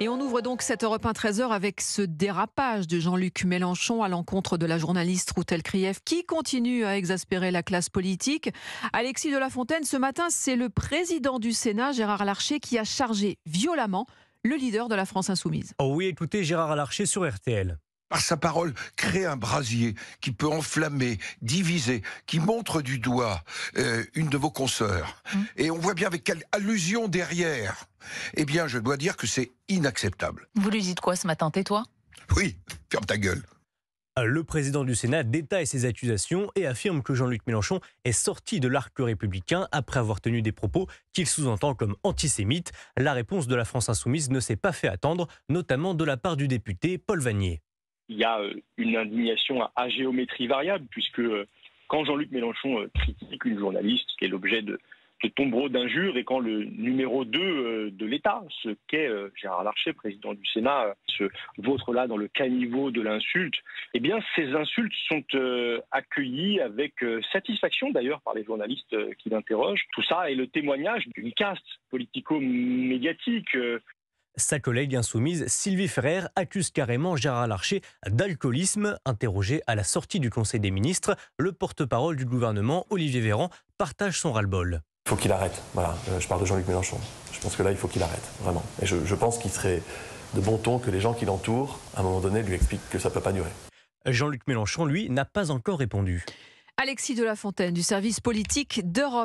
Et on ouvre donc cette Europe 1 13h avec ce dérapage de Jean-Luc Mélenchon à l'encontre de la journaliste Routel Kriev qui continue à exaspérer la classe politique. Alexis de la Fontaine, ce matin, c'est le président du Sénat, Gérard Larcher, qui a chargé violemment le leader de la France insoumise. Oh oui, écoutez Gérard Larcher sur RTL par sa parole, crée un brasier qui peut enflammer, diviser, qui montre du doigt euh, une de vos consoeurs. Mmh. Et on voit bien avec quelle allusion derrière. Eh bien, je dois dire que c'est inacceptable. Vous lui dites quoi ce matin Tais-toi Oui, ferme ta gueule. Ah, le président du Sénat détaille ses accusations et affirme que Jean-Luc Mélenchon est sorti de l'arc républicain après avoir tenu des propos qu'il sous-entend comme antisémites. La réponse de la France insoumise ne s'est pas fait attendre, notamment de la part du député Paul Vanier il y a euh, une indignation à, géométrie variable, puisque euh, quand Jean-Luc Mélenchon euh, critique une journaliste, qui est l'objet de, de tombereaux d'injures, et quand le numéro 2 de l'État, ce qu'est Gérard Larcher, président du Sénat, se vautre là dans le caniveau de l'insulte, eh bien ces insultes sont accueillies avec satisfaction d'ailleurs par les journalistes qui l'interrogent. Tout ça est le témoignage d'une caste politico-médiatique sa collègue insoumise Sylvie Ferrer accuse carrément Gérard Larcher d'alcoolisme. Interrogé à la sortie du Conseil des ministres, le porte-parole du gouvernement, Olivier Véran, partage son ras-le-bol. Il faut qu'il arrête. Voilà, euh, je parle de Jean-Luc Mélenchon. Je pense que là, il faut qu'il arrête, vraiment. Et je, pense qu'il serait de bon ton que les gens qui l'entourent, à un moment donné, lui expliquent que ça ne peut pas durer. Jean-Luc Mélenchon, lui, n'a pas encore répondu. Alexis de la Fontaine du service politique d'Europe.